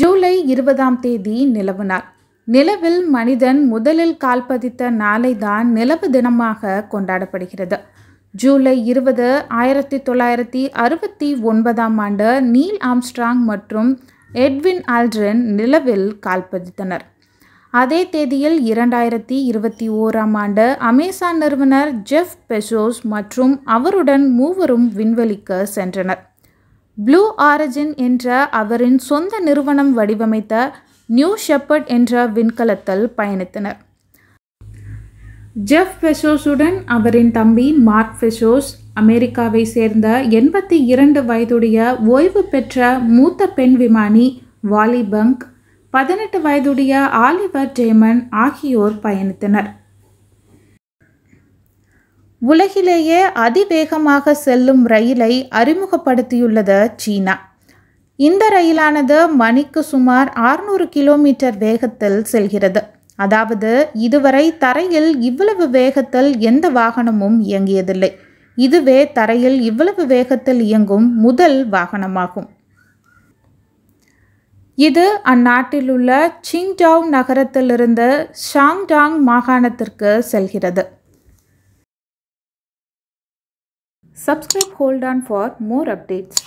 ஜூலை இருபதாம் தேதி நிலவு நாள் நிலவில் மனிதன் முதலில் கால்பதித்த நாளை தான் நிலவு தினமாக கொண்டாடப்படுகிறது ஜூலை இருபது ஆயிரத்தி தொள்ளாயிரத்தி அறுபத்தி ஒன்பதாம் ஆண்டு நீல் ஆம்ஸ்ட்ராங் மற்றும் எட்வின் ஆல்ட்ரன் நிலவில் கால்பதித்தனர் அதே தேதியில் இரண்டாயிரத்தி இருபத்தி ஓராம் ஆண்டு அமேசான் நிறுவனர் ஜெஃப் பெசோஸ் மற்றும் அவருடன் மூவரும் விண்வெளிக்கு சென்றனர் ப்ளூ ஆரிஜின் என்ற அவரின் சொந்த நிறுவனம் வடிவமைத்த நியூ ஷெப்பர்ட் என்ற விண்கலத்தில் பயணித்தனர் ஜெஃப் பெசோஸுடன் அவரின் தம்பி மார்க் பெசோஸ் அமெரிக்காவை சேர்ந்த எண்பத்தி இரண்டு வயதுடைய ஓய்வு பெற்ற மூத்த பெண் விமானி வாலி பங்க் பதினெட்டு வயதுடைய ஆலிவர் ஜேமன் ஆகியோர் பயணித்தனர் உலகிலேயே அதிவேகமாக செல்லும் ரயிலை அறிமுகப்படுத்தியுள்ளது சீனா இந்த ரயிலானது மணிக்கு சுமார் ஆறுநூறு கிலோமீட்டர் வேகத்தில் செல்கிறது அதாவது இதுவரை தரையில் இவ்வளவு வேகத்தில் எந்த வாகனமும் இயங்கியதில்லை இதுவே தரையில் இவ்வளவு வேகத்தில் இயங்கும் முதல் வாகனமாகும் இது அந்நாட்டில் உள்ள சிங்டாவ் நகரத்திலிருந்து ஷாங்டாங் மாகாணத்திற்கு செல்கிறது Subscribe hold on for more updates.